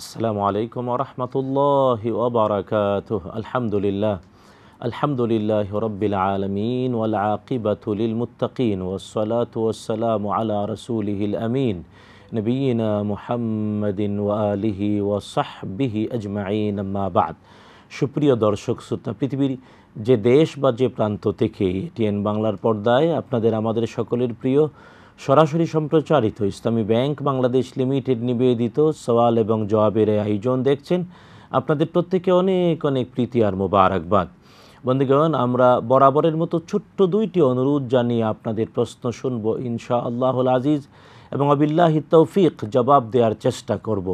السلام عليكم ورحمة الله وبركاته الحمد لله الحمد لله رب العالمين والعاقبة للمتقين والصلاة والسلام على رسوله الأمين نبينا محمد وآله وصحبه أجمعين ما بعد সুপ্রিয় দর্শক শ্রোতা পৃথিবীর যে দেশ বা যে প্রান্ত থেকে টিএন বাংলার পর্দায় আপনাদের আমাদের সকলের প্রিয় সরাসরি সম্প্রচারিত ইসলামী ব্যাংক বাংলাদেশ লিমিটেড নিবেদিত সওয়াল এবং জবাবের আয়োজন দেখছেন আপনাদের প্রত্যেকে অনেক অনেক প্রীতি আর মোবারকবাদ বন্ধুগণ আমরা বরাবরের মতো ছোট্ট দুইটি অনুরোধ জানিয়ে আপনাদের প্রশ্ন শুনব ইনশা আল্লাহুল আজিজ এবং আবিল্লাহি তৌফিক জবাব দেওয়ার চেষ্টা করব।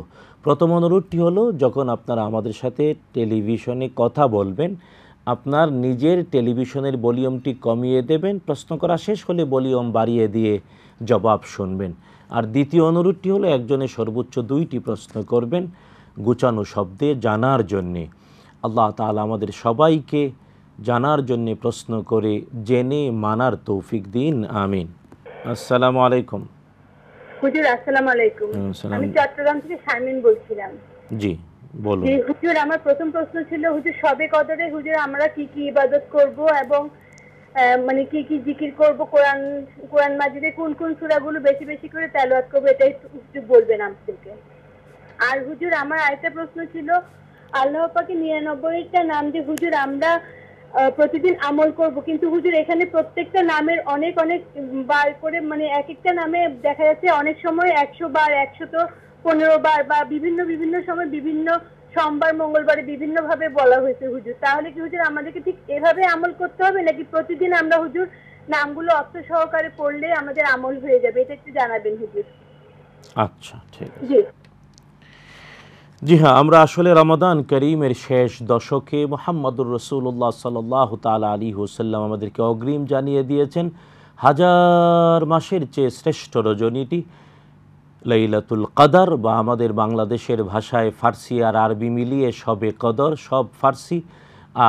প্রথম অনুরোধটি হলো যখন আপনারা আমাদের সাথে টেলিভিশনে কথা বলবেন আপনার নিজের টেলিভিশনের ভলিউমটি কমিয়ে দেবেন প্রশ্ন করা শেষ হলে ভলিউম বাড়িয়ে দিয়ে জবাব শুনবেন আর দ্বিতীয় অনুরোধটি হলো একজনে সর্বোচ্চ দুইটি প্রশ্ন করবেন গুচানো শব্দে জানার জন্যে আল্লাহ তালা আমাদের সবাইকে জানার জন্যে প্রশ্ন করে জেনে মানার তৌফিক দিন আমিন আসসালামু আলাইকুম হুজুর আসসালামু আলাইকুম আমি চট্টগ্রাম থেকে শারমিন বলছিলাম জি বলুন হুজুর আমার প্রথম প্রশ্ন ছিল হুজুর সবে কদরে হুজুর আমরা কি কি ইবাদত করব এবং মানে কি কি জিকির করব কোরআন কোরআন মাজিদে কোন কোন সূরাগুলো বেশি বেশি করে তেলোয়াত করবো এটাই একটু বলবেন আমাদেরকে আর হুজুর আমার আরেকটা প্রশ্ন ছিল আল্লাহ পাকে নিরানব্বইটা নাম দিয়ে হুজুর আমরা প্রতিদিন আমল করব কিন্তু হুজুর এখানে প্রত্যেকটা নামের অনেক অনেক বার করে মানে এক একটা নামে দেখা যাচ্ছে অনেক সময় একশো বার একশো তো পনেরো বার বা বিভিন্ন বিভিন্ন সময় বিভিন্ন সোমবার মঙ্গলবারে বিভিন্ন ভাবে বলা হয়েছে হুজুর তাহলে কি হুজুর আমাদেরকে ঠিক এভাবে আমল করতে হবে নাকি প্রতিদিন আমরা হুজুর নামগুলো অর্থ সহকারে পড়লে আমাদের আমল হয়ে যাবে এটা একটু জানাবেন হুজুর আচ্ছা ঠিক আছে জি হ্যাঁ আমরা আসলে রমাদান করিমের শেষ দশকে মোহাম্মদুর রসুল্লাহ সাল্লাহ তালা আলী হুসাল্লাম আমাদেরকে অগ্রিম জানিয়ে দিয়েছেন হাজার মাসের চেয়ে শ্রেষ্ঠ রজনীটি লাইলাতুল কদর বা আমাদের বাংলাদেশের ভাষায় ফার্সি আর আরবি মিলিয়ে সবে কদর সব ফার্সি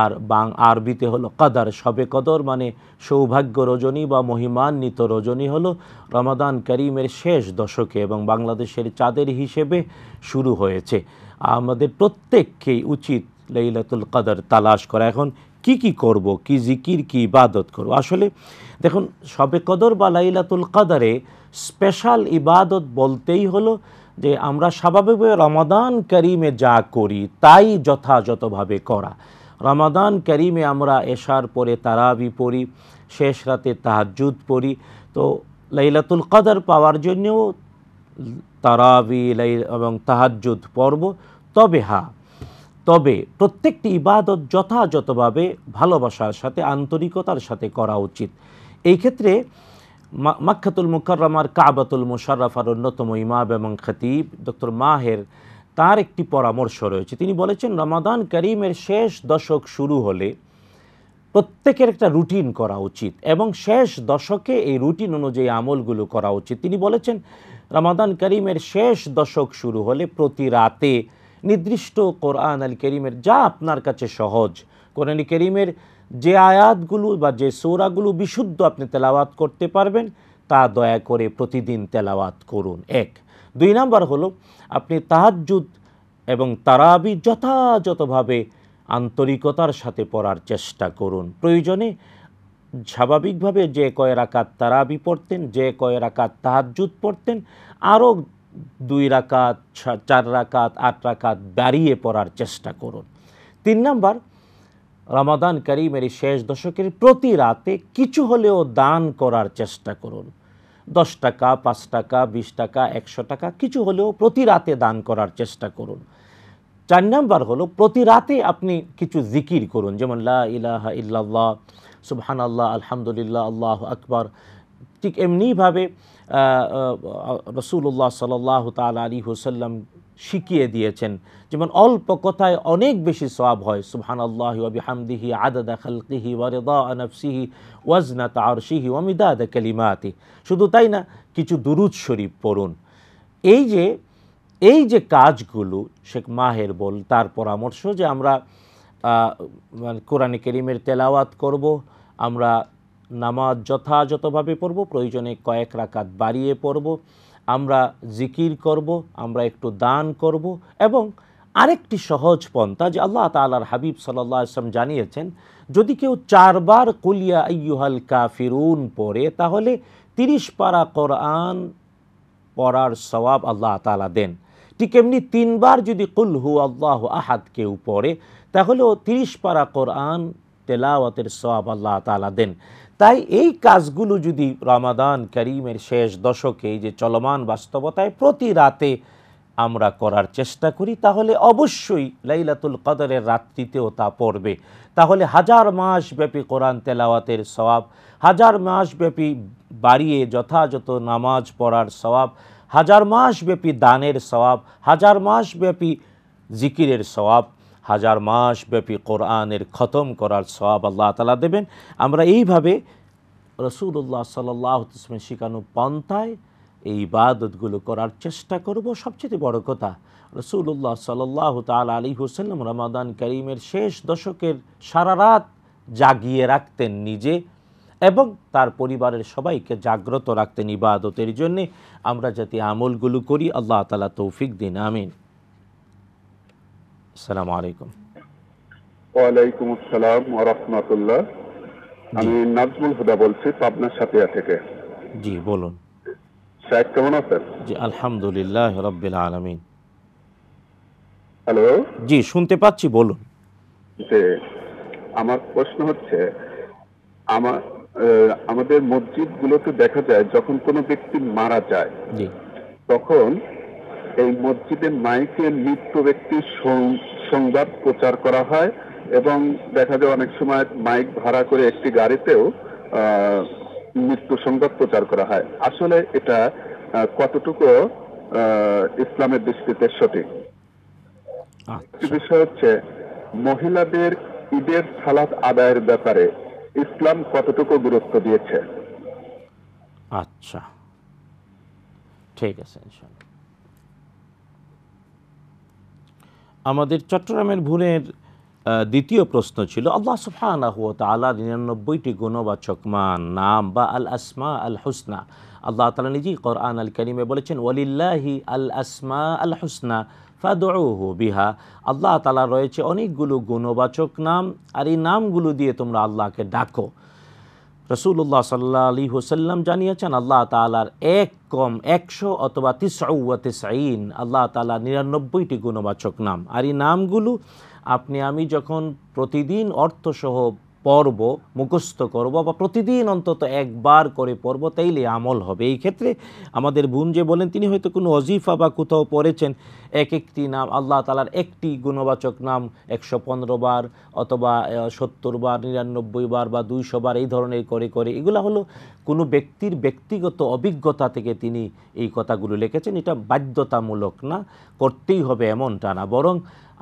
আর বাং আরবিতে হলো কদার সবে কদর মানে সৌভাগ্য রজনী বা মহিমান্বিত রজনী হলো রমাদান করিমের শেষ দশকে এবং বাংলাদেশের চাঁদের হিসেবে শুরু হয়েছে আমাদের প্রত্যেককেই উচিত লাইলাতুল কদর তালাশ করা এখন কি কি করব কি জিকির কি ইবাদত করব আসলে দেখুন সবে কদর বা লাইলাতুল কাদারে স্পেশাল ইবাদত বলতেই হলো যে আমরা স্বাভাবিকভাবে রমাদান করিমে যা করি তাই যথাযথভাবে করা রমাদান করিমে আমরা এশার পরে তারাবি পড়ি শেষ রাতে তাহাজুদ পড়ি তো লাইলাতুল কাদার পাওয়ার জন্যও তারাবি লাই এবং তাহাজুদ পর্ব তবে হা হ্যাঁ, তবে প্রত্যেকটি ইবাদত যথাযথভাবে ভালোবাসার সাথে আন্তরিকতার সাথে করা উচিত এই ক্ষেত্রে মাক্ষাতুল মুকাররামার কাবাতুল মুশারফার অন্যতম ইমাব এবং খতিব ডক্টর মাহের তার একটি পরামর্শ রয়েছে তিনি বলেছেন রমাদান করিমের শেষ দশক শুরু হলে প্রত্যেকের একটা রুটিন করা উচিত এবং শেষ দশকে এই রুটিন অনুযায়ী আমলগুলো করা উচিত তিনি বলেছেন রমাদান করিমের শেষ দশক শুরু হলে প্রতি রাতে নির্দিষ্ট কোরআন আল করিমের যা আপনার কাছে সহজ কোরআন করিমের যে আয়াতগুলো বা যে সৌরাগুলো বিশুদ্ধ আপনি তেলাওয়াত করতে পারবেন তা দয়া করে প্রতিদিন তেলাওয়াত করুন এক দুই নাম্বার হলো আপনি তাহাজুদ এবং তারাবি যথাযথভাবে আন্তরিকতার সাথে পড়ার চেষ্টা করুন প্রয়োজনে স্বাভাবিকভাবে যে কয় রাকাত তারাবি পড়তেন যে কয় রাকাত তাহাজুদ পড়তেন আরও দুই রাকাত চার রাকাত আট রাকাত দাঁড়িয়ে পড়ার চেষ্টা করুন তিন নাম্বার রমাদান করিমের এই শেষ দশকের প্রতি রাতে কিছু হলেও দান করার চেষ্টা করুন দশ টাকা পাঁচ টাকা বিশ টাকা একশো টাকা কিছু হলেও প্রতি রাতে দান করার চেষ্টা করুন চার নাম্বার হলো প্রতি রাতে আপনি কিছু জিকির করুন যেমন লা ইলাহ ইল্লাল্লাহ সুবহান আল্লাহ আলহামদুলিল্লাহ আল্লাহ আকবর ঠিক এমনিভাবে রসুল্লাহ সাল্লাহ তাল আলী হুসাল্লাম শিখিয়ে দিয়েছেন যেমন অল্প কথায় অনেক বেশি সব হয় সুহান আল্লাহ আদাদিহি আদাদা খালকিহি ওয়ারেদা আনফসিহি ওয়াজনা তারশিহি ওয়ামিদাদা কালিমাতি শুধু তাই না কিছু দুরুদ শরীফ পড়ুন এই যে এই যে কাজগুলো শেখ মাহের বল তার পরামর্শ যে আমরা মানে কোরআনে করিমের তেলাওয়াত করব আমরা নামাজ যথাযথভাবে পড়ব প্রয়োজনে কয়েক রাকাত বাড়িয়ে পড়ব আমরা জিকির করব আমরা একটু দান করব এবং আরেকটি সহজ পন্থা যে আল্লাহ তালার হাবিব সাল্লাহ জানিয়েছেন যদি কেউ চারবার কুলিয়া ইয়ুহাল কাফিরুন পড়ে তাহলে তিরিশ পারা কোরআন পড়ার সবাব আল্লাহ তালা দেন ঠিক এমনি তিনবার যদি কুলহু আল্লাহ আহাদ কেউ পড়ে তাহলেও তিরিশ পারা কোরআন তেলাওয়াতের সবাব আল্লাহ তালা দেন তাই এই কাজগুলো যদি রামাদান করিমের শেষ দশকে যে চলমান বাস্তবতায় প্রতি রাতে আমরা করার চেষ্টা করি তাহলে অবশ্যই লাইলাতুল কদরের রাত্রিতেও তা পড়বে তাহলে হাজার মাস ব্যাপী কোরআন তেলাওয়াতের সবাব হাজার মাস ব্যাপী বাড়িয়ে যথাযথ নামাজ পড়ার সবাব হাজার মাস ব্যাপী দানের সবাব হাজার মাস ব্যাপী জিকিরের সবাব হাজার মাস ব্যাপী কোরআনের খতম করার সব আল্লাহ তালা দেবেন আমরা এইভাবে রসুল্লাহ সাল্লাহ ইসলামের শিখানো পন্থায় এই ইবাদতগুলো করার চেষ্টা করব সবচেয়ে বড় কথা রসুল্লাহ সাল্লাহ তাল আলী হুসাল্লাম রমাদান করিমের শেষ দশকের সারা রাত জাগিয়ে রাখতেন নিজে এবং তার পরিবারের সবাইকে জাগ্রত রাখতেন ইবাদতের জন্যে আমরা যাতে আমলগুলো করি আল্লাহ তালা তৌফিক দিন আমিন আসসালামু আলাইকুম ওয়ালাইকুম আসসালাম ওয়া রাহমাতুল্লাহ আমি নাজমুল হুদা বলছি সাতিয়া থেকে জি বলুন কেমন আছেন জি আলহামদুলিল্লাহ রাব্বিল আলামিন হ্যালো জি শুনতে পাচ্ছি বলুন জি আমার প্রশ্ন হচ্ছে আমার আমাদের মসজিদগুলোতে দেখা যায় যখন কোনো ব্যক্তি মারা যায় তখন এই মসজিদে মাইকে মৃত্যু ব্যক্তির সংবাদ প্রচার করা হয় এবং দেখা যায় অনেক সময় মাইক ভাড়া করে একটি গাড়িতেও মৃত্যু সংবাদ প্রচার করা হয় আসলে এটা কতটুকু ইসলামের দৃষ্টিতে সঠিক আচ্ছা। বিষয় হচ্ছে মহিলাদের ঈদের সালাত আদায়ের ব্যাপারে ইসলাম কতটুকু গুরুত্ব দিয়েছে আচ্ছা ঠিক আছে আমাদের চট্টগ্রামের ভুনের দ্বিতীয় প্রশ্ন ছিল আল্লাহ সুফহান আল্লাহ নিরানব্বইটি গুণবাচক মান নাম বা আল আসমা আল হুসনা আল্লাহ তালা নিজেই কোরআন আল করিমে বলেছেন ওলিল্লাহি আল আসমা আল হুসনা ফাদহু বিহা আল্লাহ তালা রয়েছে অনেকগুলো গুণবাচক নাম আর এই নামগুলো দিয়ে তোমরা আল্লাহকে ডাকো রসুল্লাহ সাল্লা আলী হুসাল্লাম জানিয়েছেন আল্লাহ তালার এক কম একশো অথবা তিসাউতে সাইন আল্লাহ তালা নিরানব্বইটি গুণবাচক নাম আর এই নামগুলো আপনি আমি যখন প্রতিদিন অর্থসহ পর্ব মুখস্থ করব বা প্রতিদিন অন্তত একবার করে পড়ব তাইলে আমল হবে এই ক্ষেত্রে আমাদের বোন যে বলেন তিনি হয়তো কোনো অজিফা বা কোথাও পড়েছেন এক একটি নাম আল্লাহ তালার একটি গুণবাচক নাম একশো পনেরো বার অথবা সত্তর বার নিরানব্বই বার বা দুইশো বার এই ধরনের করে করে এগুলো হলো কোনো ব্যক্তির ব্যক্তিগত অভিজ্ঞতা থেকে তিনি এই কথাগুলো লিখেছেন এটা বাধ্যতামূলক না করতেই হবে এমনটা না বরং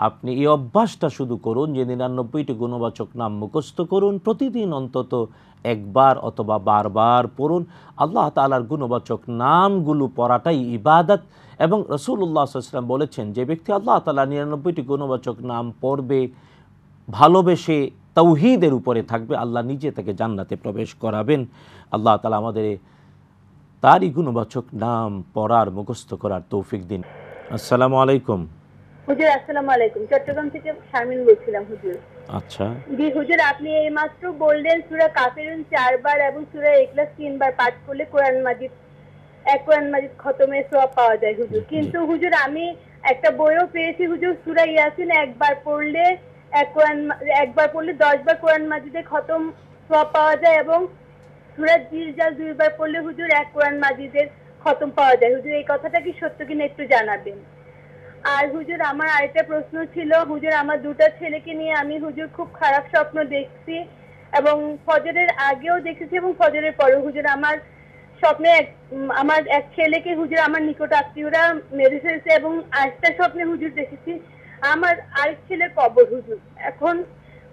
আপনি এই অভ্যাসটা শুধু করুন যে নিরানব্বইটি গুণবাচক নাম মুখস্থ করুন প্রতিদিন অন্তত একবার অথবা বারবার পড়ুন আল্লাহ তালার গুণবাচক নামগুলো পড়াটাই ইবাদত এবং রসুল্লাহ ইসলাম বলেছেন যে ব্যক্তি আল্লাহ তালা নিরানব্বইটি গুণবাচক নাম পড়বে ভালোবেসে তৌহিদের উপরে থাকবে আল্লাহ নিজে তাকে জান্নাতে প্রবেশ করাবেন আল্লাহ তালা আমাদের তারই গুণবাচক নাম পড়ার মুখস্থ করার তৌফিক দিন আসসালামু আলাইকুম হুজুর আসসালামু আলাইকুম চট্টগ্রাম থেকে শারমিন বলছিলাম হুজুর আচ্ছা জি হুজুর আপনি এইমাত্র বললেন সুরা কাফিরুন চারবার এবং সুরা ইখলাস তিনবার পাঠ করলে কোরআন মাজিদ এক কোরআন মাজিদ খতমের সওয়াব পাওয়া যায় হুজুর কিন্তু হুজুর আমি একটা বইও পেয়েছি হুজুর সুরা ইয়াসিন একবার পড়লে এক কোরআন একবার পড়লে দশবার কোরআন মাজিদে খতম সওয়াব পাওয়া যায় এবং সূরা জিলজাল দুইবার পড়লে হুজুর এক কোরআন মাজিদের খতম পাওয়া যায় হুজুর এই কথাটা কি সত্য কিনা একটু জানাবেন আর হুজুর আমার আরেকটা প্রশ্ন ছিল হুজুর আমার দুটা ছেলেকে নিয়ে আমি হুজুর খুব খারাপ স্বপ্ন দেখছি এবং ফজরের আগেও দেখেছি এবং ফজরের পরেও হুজুর আমার স্বপ্নে আমার এক ছেলেকে হুজুর আমার নিকট আত্মীয়রা মেরে ফেলছে এবং আরেকটা স্বপ্নে হুজুর দেখেছি আমার আরেক ছেলের কবর হুজুর এখন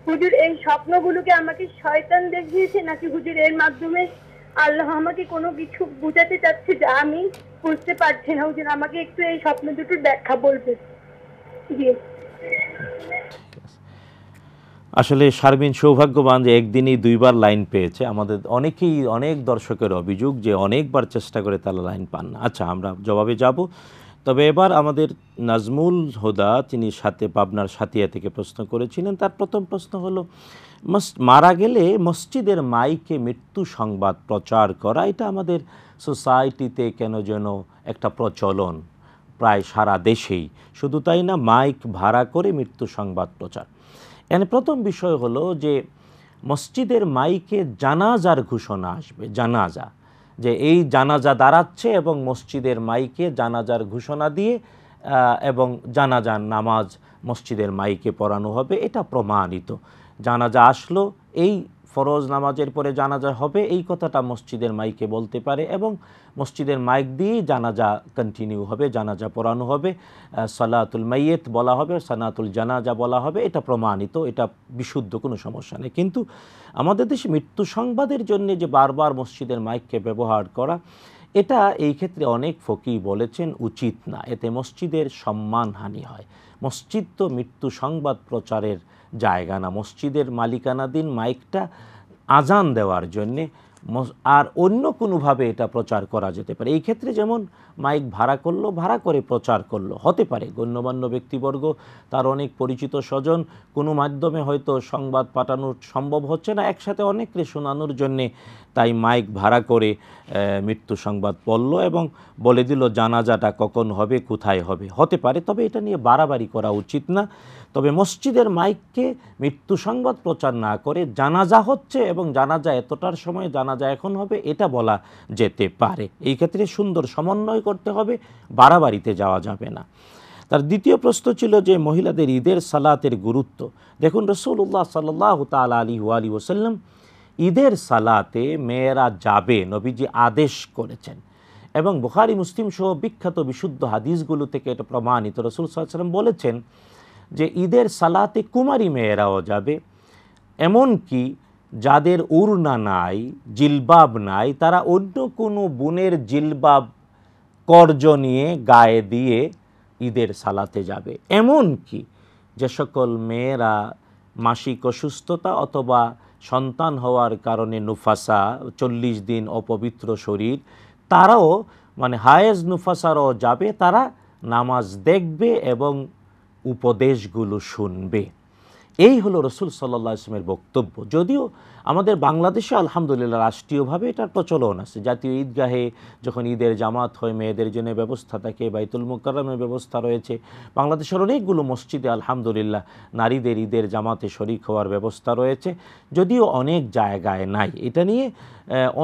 হুজুর এই স্বপ্নগুলোকে আমাকে শয়তান দেখিয়েছে নাকি হুজুর এর মাধ্যমে আল্লাহ আমাকে কোনো কিছু বুঝাতে চাচ্ছে যা আমি বুঝতে পারছি না ওই আমাকে একটু এই স্বপ্ন দুটোর ব্যাখ্যা বলবে আসলে শারমিন সৌভাগ্যবান যে একদিনই দুইবার লাইন পেয়েছে আমাদের অনেকেই অনেক দর্শকের অভিযোগ যে অনেকবার চেষ্টা করে তারা লাইন পান না আচ্ছা আমরা জবাবে যাব তবে এবার আমাদের নাজমুল হুদা তিনি সাথে পাবনার সাথিয়া থেকে প্রশ্ন করেছিলেন তার প্রথম প্রশ্ন হলো মারা গেলে মসজিদের মাইকে মৃত্যু সংবাদ প্রচার করা এটা আমাদের সোসাইটিতে কেন যেন একটা প্রচলন প্রায় সারা দেশেই শুধু তাই না মাইক ভাড়া করে মৃত্যু সংবাদ প্রচার এখানে প্রথম বিষয় হলো যে মসজিদের মাইকে জানাজার ঘোষণা আসবে জানাজা যে এই জানাজা দাঁড়াচ্ছে এবং মসজিদের মাইকে জানাজার ঘোষণা দিয়ে এবং জানাজার নামাজ মসজিদের মাইকে পড়ানো হবে এটা প্রমাণিত জানাজা আসলো এই ফরজ নামাজের পরে জানাজা হবে এই কথাটা মসজিদের মাইকে বলতে পারে এবং মসজিদের মাইক দিয়েই জানাজা কন্টিনিউ হবে জানাজা পড়ানো হবে সালাতুল মাইয়েত বলা হবে সানাতুল জানাজা বলা হবে এটা প্রমাণিত এটা বিশুদ্ধ কোনো সমস্যা নেই কিন্তু আমাদের দেশে মৃত্যু সংবাদের জন্য যে বারবার মসজিদের মাইককে ব্যবহার করা এটা এই ক্ষেত্রে অনেক ফকি বলেছেন উচিত না এতে মসজিদের সম্মানহানি হয় মসজিদ তো মৃত্যু সংবাদ প্রচারের জায়গা না মসজিদের মালিকানাধীন মাইকটা আজান দেওয়ার জন্যে আর অন্য কোনোভাবে এটা প্রচার করা যেতে পারে এই ক্ষেত্রে যেমন মাইক ভাড়া করলো ভাড়া করে প্রচার করলো হতে পারে গণ্যমান্য ব্যক্তিবর্গ তার অনেক পরিচিত স্বজন কোনো মাধ্যমে হয়তো সংবাদ পাঠানো সম্ভব হচ্ছে না একসাথে অনেককে শোনানোর জন্যে তাই মাইক ভাড়া করে মৃত্যু সংবাদ পড়ল এবং বলে দিল জানাজাটা কখন হবে কোথায় হবে হতে পারে তবে এটা নিয়ে বাড়াবাড়ি করা উচিত না তবে মসজিদের মাইককে মৃত্যু সংবাদ প্রচার না করে জানাজা হচ্ছে এবং জানাজা এতটার সময় জানাজা এখন হবে এটা বলা যেতে পারে এই ক্ষেত্রে সুন্দর সমন্বয় করতে হবে বাড়াবাড়িতে যাওয়া যাবে না তার দ্বিতীয় প্রশ্ন ছিল যে মহিলাদের ঈদের সালাতের গুরুত্ব দেখুন রসুল্লাহ সাল্লাহ তাল আলী আলী ওসাল্লাম ঈদের সালাতে মেয়েরা যাবে নবীজি আদেশ করেছেন এবং বুখারি মুসলিম সহ বিখ্যাত বিশুদ্ধ হাদিসগুলো থেকে এটা প্রমাণিত রসুল সাল্লাম বলেছেন যে ঈদের সালাতে কুমারী মেয়েরাও যাবে এমন কি যাদের উড়না নাই জিলবাব নাই তারা অন্য কোনো বোনের জিলবাব কর্জ নিয়ে গায়ে দিয়ে ঈদের সালাতে যাবে এমন কি যে সকল মেয়েরা মাসিক অসুস্থতা অথবা সন্তান হওয়ার কারণে নুফাসা চল্লিশ দিন অপবিত্র শরীর তারাও মানে হায়েজ নুফাসারও যাবে তারা নামাজ দেখবে এবং উপদেশগুলো শুনবে এই হলো রসুল সাল্লা ইসলামের বক্তব্য যদিও আমাদের বাংলাদেশে আলহামদুলিল্লাহ রাষ্ট্রীয়ভাবে এটার প্রচলন আছে জাতীয় ঈদগাহে যখন ঈদের জামাত হয় মেয়েদের জন্য ব্যবস্থা থাকে বাইতুল মোকারমের ব্যবস্থা রয়েছে বাংলাদেশের অনেকগুলো মসজিদে আলহামদুলিল্লাহ নারীদের ঈদের জামাতে শরিক হওয়ার ব্যবস্থা রয়েছে যদিও অনেক জায়গায় নাই এটা নিয়ে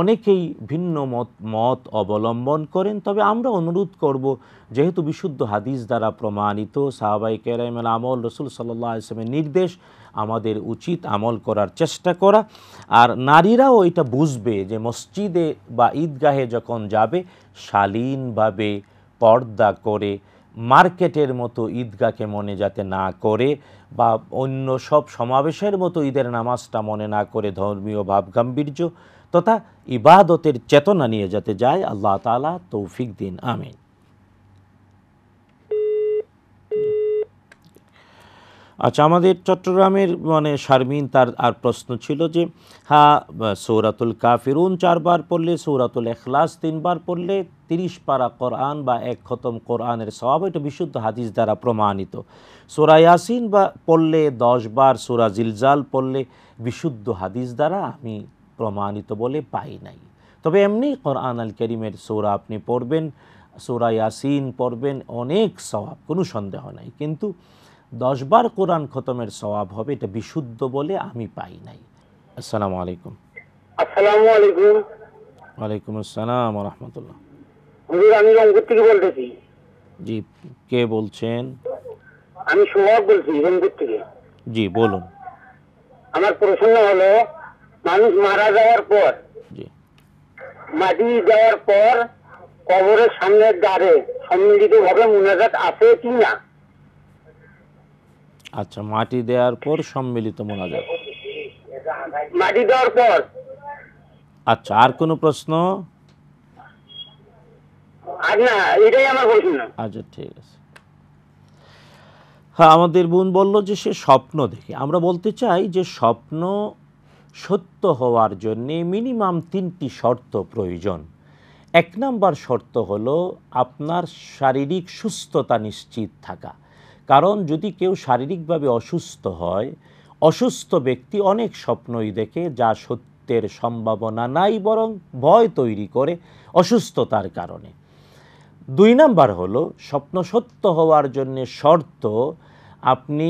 অনেকেই ভিন্ন মত মত অবলম্বন করেন তবে আমরা অনুরোধ করব যেহেতু বিশুদ্ধ হাদিস দ্বারা প্রমাণিত সাহাবাই কেরাইমেল আমল রসুল সাল্লাহ ইসলামের নির্দেশ আমাদের উচিত আমল করার চেষ্টা করা আর নারীরাও এটা বুঝবে যে মসজিদে বা ঈদগাহে যখন যাবে শালীনভাবে পর্দা করে মার্কেটের মতো ঈদগাহকে মনে যাতে না করে বা অন্য সব সমাবেশের মতো ঈদের নামাজটা মনে না করে ধর্মীয় ভাবগাম্ভীর্য তথা ইবাদতের চেতনা নিয়ে যেতে যায় আল্লাহ তালা তৌফিক দিন আমিন আচ্ছা আমাদের চট্টগ্রামের মানে শারমিন তার আর প্রশ্ন ছিল যে হা সৌরাতুল কাফিরুন চারবার পড়লে সৌরাতুল এখলাস তিনবার পড়লে তিরিশ পারা কোরআন বা এক খতম কোরআনের স্বভাব এটা বিশুদ্ধ হাদিস দ্বারা প্রমাণিত সোরা ইয়াসিন বা পড়লে দশ বার সোরা জিলজাল পড়লে বিশুদ্ধ হাদিস দ্বারা আমি প্রমাণিত বলে পাই নাই তবে এমনি কোরআন আল করিমের সৌরা আপনি পড়বেন সৌরা ইয়াসিন পড়বেন অনেক স্বভাব কোনো সন্দেহ নাই কিন্তু দশবার কোরআন খতমের স্বভাব হবে এটা বিশুদ্ধ বলে আমি পাই নাই আসসালামু আলাইকুম আসসালামু আলাইকুম ওয়ালাইকুম আসসালাম রহমতুল্লাহ আমি রংপুর থেকে বলতেছি জি কে বলছেন আমি সোহাগ বলছি রংপুর থেকে জি বলুন আমার প্রশ্ন হলো মানুষ মারা যাওয়ার পর মাটি দেওয়ার পর কবরের সামনের দাঁড়ে সম্মিলিত ভাবে মোনাজাত আছে কি না আচ্ছা মাটি দেওয়ার পর সম্মিলিত মোনাজাত মাটি দেওয়ার পর আচ্ছা আর কোনো প্রশ্ন আর না এটাই আমার প্রশ্ন আচ্ছা ঠিক আছে হ্যাঁ আমাদের বোন বলল যে সে স্বপ্ন দেখে আমরা বলতে চাই যে স্বপ্ন সত্য হওয়ার জন্যে মিনিমাম তিনটি শর্ত প্রয়োজন এক নাম্বার শর্ত হল আপনার শারীরিক সুস্থতা নিশ্চিত থাকা কারণ যদি কেউ শারীরিকভাবে অসুস্থ হয় অসুস্থ ব্যক্তি অনেক স্বপ্নই দেখে যা সত্যের সম্ভাবনা নাই বরং ভয় তৈরি করে অসুস্থতার কারণে দুই নাম্বার হলো স্বপ্ন সত্য হওয়ার জন্যে শর্ত আপনি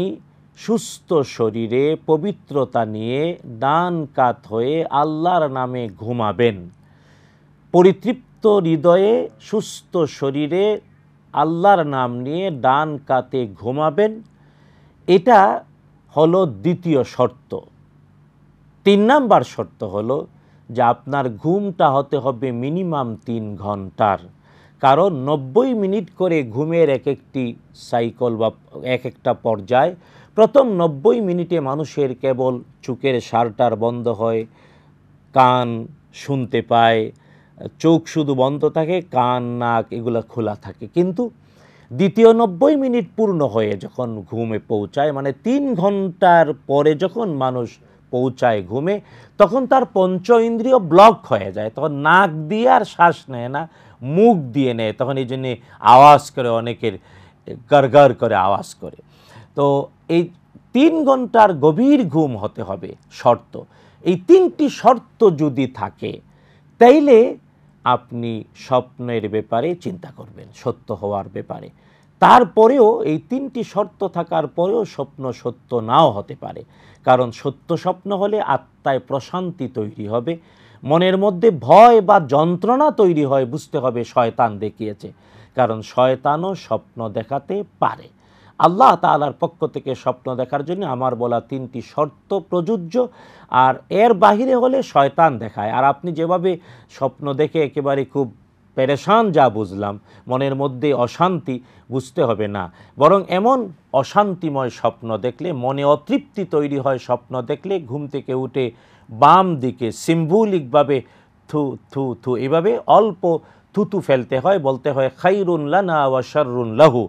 সুস্থ শরীরে পবিত্রতা নিয়ে দান কাত হয়ে আল্লাহর নামে ঘুমাবেন পরিতৃপ্ত হৃদয়ে সুস্থ শরীরে আল্লাহর নাম নিয়ে ডান কাতে ঘুমাবেন এটা হলো দ্বিতীয় শর্ত তিন নাম্বার শর্ত হলো যে আপনার ঘুমটা হতে হবে মিনিমাম তিন ঘন্টার কারণ নব্বই মিনিট করে ঘুমের এক একটি সাইকেল বা এক একটা পর্যায় প্রথম নব্বই মিনিটে মানুষের কেবল চুকের সারটার বন্ধ হয় কান শুনতে পায় চোখ শুধু বন্ধ থাকে কান নাক এগুলো খোলা থাকে কিন্তু দ্বিতীয় নব্বই মিনিট পূর্ণ হয়ে যখন ঘুমে পৌঁছায় মানে তিন ঘন্টার পরে যখন মানুষ পৌঁছায় ঘুমে তখন তার পঞ্চ ইন্দ্রিয় ব্লক হয়ে যায় তখন নাক দিয়ে আর শ্বাস নেয় না মুখ দিয়ে নেয় তখন এই জন্যে আওয়াজ করে অনেকের গড় করে আওয়াজ করে তো এই তিন ঘন্টার গভীর ঘুম হতে হবে শর্ত এই তিনটি শর্ত যদি থাকে তাইলে আপনি স্বপ্নের ব্যাপারে চিন্তা করবেন সত্য হওয়ার ব্যাপারে তারপরেও এই তিনটি শর্ত থাকার পরেও স্বপ্ন সত্য নাও হতে পারে কারণ সত্য স্বপ্ন হলে আত্মায় প্রশান্তি তৈরি হবে মনের মধ্যে ভয় বা যন্ত্রণা তৈরি হয় বুঝতে হবে শয়তান দেখিয়েছে কারণ শয়তানও স্বপ্ন দেখাতে পারে আল্লাহ তালার পক্ষ থেকে স্বপ্ন দেখার জন্য আমার বলা তিনটি শর্ত প্রযোজ্য আর এর বাহিরে হলে শয়তান দেখায় আর আপনি যেভাবে স্বপ্ন দেখে একেবারে খুব পেরেশান যা বুঝলাম মনের মধ্যে অশান্তি বুঝতে হবে না বরং এমন অশান্তিময় স্বপ্ন দেখলে মনে অতৃপ্তি তৈরি হয় স্বপ্ন দেখলে ঘুম থেকে উঠে বাম দিকে সিম্বলিকভাবে থু থু থু এভাবে অল্প থুতু ফেলতে হয় বলতে হয় খাইরুন লানা ওয়া শাররুন লাহু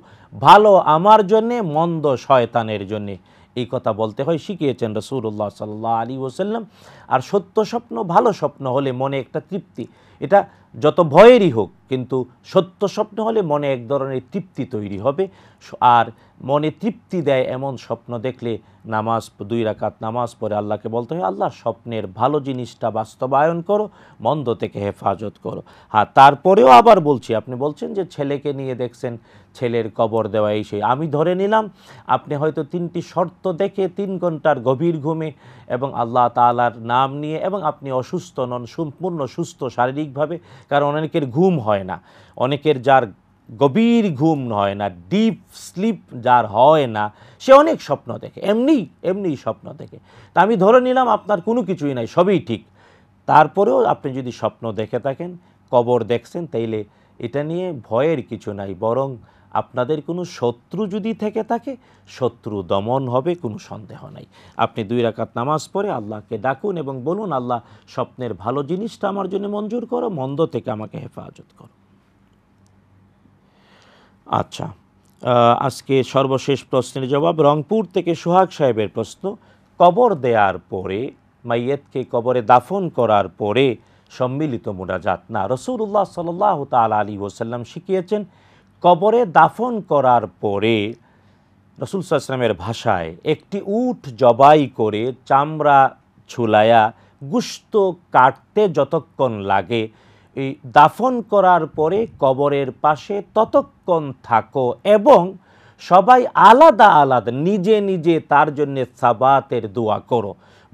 ভালো আমার জন্যে মন্দ শয়তানের জন্যে এই কথা বলতে হয় শিখিয়েছেন রসুল্লাহ সাল্লাহ আলী ওসাল্লাম আর সত্য স্বপ্ন ভালো স্বপ্ন হলে মনে একটা তৃপ্তি এটা যত ভয়েরই হোক কিন্তু সত্য স্বপ্ন হলে মনে এক ধরনের তৃপ্তি তৈরি হবে আর মনে তৃপ্তি দেয় এমন স্বপ্ন দেখলে নামাজ দুই রাকাত নামাজ পরে আল্লাহকে বলতে হয় আল্লাহ স্বপ্নের ভালো জিনিসটা বাস্তবায়ন করো মন্দ থেকে হেফাজত করো হ্যাঁ তারপরেও আবার বলছি আপনি বলছেন যে ছেলেকে নিয়ে দেখছেন ছেলের কবর দেওয়া এই সেই আমি ধরে নিলাম আপনি হয়তো তিনটি শর্ত দেখে তিন ঘন্টার গভীর ঘুমে এবং আল্লাহ তালার না নাম নিয়ে এবং আপনি অসুস্থ নন সম্পূর্ণ সুস্থ শারীরিকভাবে কারণ অনেকের ঘুম হয় না অনেকের যার গভীর ঘুম হয় না ডিপ স্লিপ যার হয় না সে অনেক স্বপ্ন দেখে এমনি এমনি স্বপ্ন দেখে তা আমি ধরে নিলাম আপনার কোনো কিছুই নাই সবই ঠিক তারপরেও আপনি যদি স্বপ্ন দেখে থাকেন কবর দেখছেন তাইলে এটা নিয়ে ভয়ের কিছু নাই বরং আপনাদের কোনো শত্রু যদি থেকে থাকে শত্রু দমন হবে কোনো সন্দেহ নাই আপনি দুই রাকাত নামাজ পড়ে আল্লাহকে ডাকুন এবং বলুন আল্লাহ স্বপ্নের ভালো জিনিসটা আমার জন্য মঞ্জুর করো মন্দ থেকে আমাকে হেফাজত করো আচ্ছা আজকে সর্বশেষ প্রশ্নের জবাব রংপুর থেকে সোহাগ সাহেবের প্রশ্ন কবর দেওয়ার পরে মাইয়েতকে কবরে দাফন করার পরে সম্মিলিত মোনাজাত না রসুল্লাহ সাল তাল আলী ওসাল্লাম শিখিয়েছেন কবরে দাফন করার পরে রসুল সাল্লামের ভাষায় একটি উঠ জবাই করে চামড়া ছুলায়া গুস্ত কাটতে যতক্ষণ লাগে এই দাফন করার পরে কবরের পাশে ততক্ষণ থাকো এবং সবাই আলাদা আলাদা নিজে নিজে তার জন্য সাবাতের দোয়া করো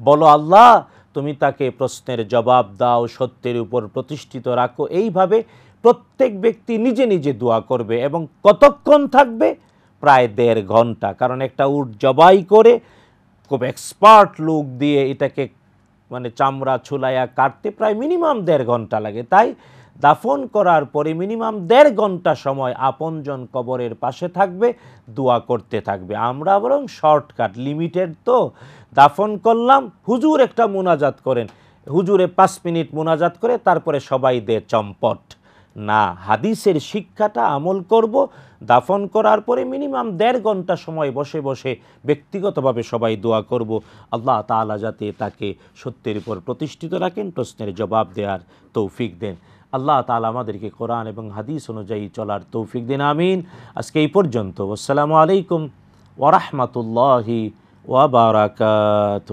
বলো আল্লাহ তুমি তাকে প্রশ্নের জবাব দাও সত্যের উপর প্রতিষ্ঠিত রাখো এইভাবে প্রত্যেক ব্যক্তি নিজে নিজে দোয়া করবে এবং কতক্ষণ থাকবে প্রায় দেড় ঘন্টা কারণ একটা উট জবাই করে খুব এক্সপার্ট লোক দিয়ে এটাকে মানে চামড়া ছুলাইয়া কাটতে প্রায় মিনিমাম দেড় ঘন্টা লাগে তাই দাফন করার পরে মিনিমাম দেড় ঘন্টা সময় আপনজন কবরের পাশে থাকবে দোয়া করতে থাকবে আমরা বরং শর্টকাট লিমিটেড তো দাফন করলাম হুজুর একটা মোনাজাত করেন হুজুরে পাঁচ মিনিট মোনাজাত করে তারপরে সবাই দে চম্পট না হাদিসের শিক্ষাটা আমল করব দাফন করার পরে মিনিমাম দেড় ঘন্টা সময় বসে বসে ব্যক্তিগতভাবে সবাই দোয়া করব আল্লাহ তালা যাতে তাকে সত্যের উপর প্রতিষ্ঠিত রাখেন প্রশ্নের জবাব দেওয়ার তৌফিক দেন আল্লাহ তালা আমাদেরকে কোরআন এবং হাদিস অনুযায়ী চলার তৌফিক দিন আমিন আজকে এই পর্যন্ত আসসালামু আলাইকুম ওরহমতুল্লাহি ওয়াবারাকাত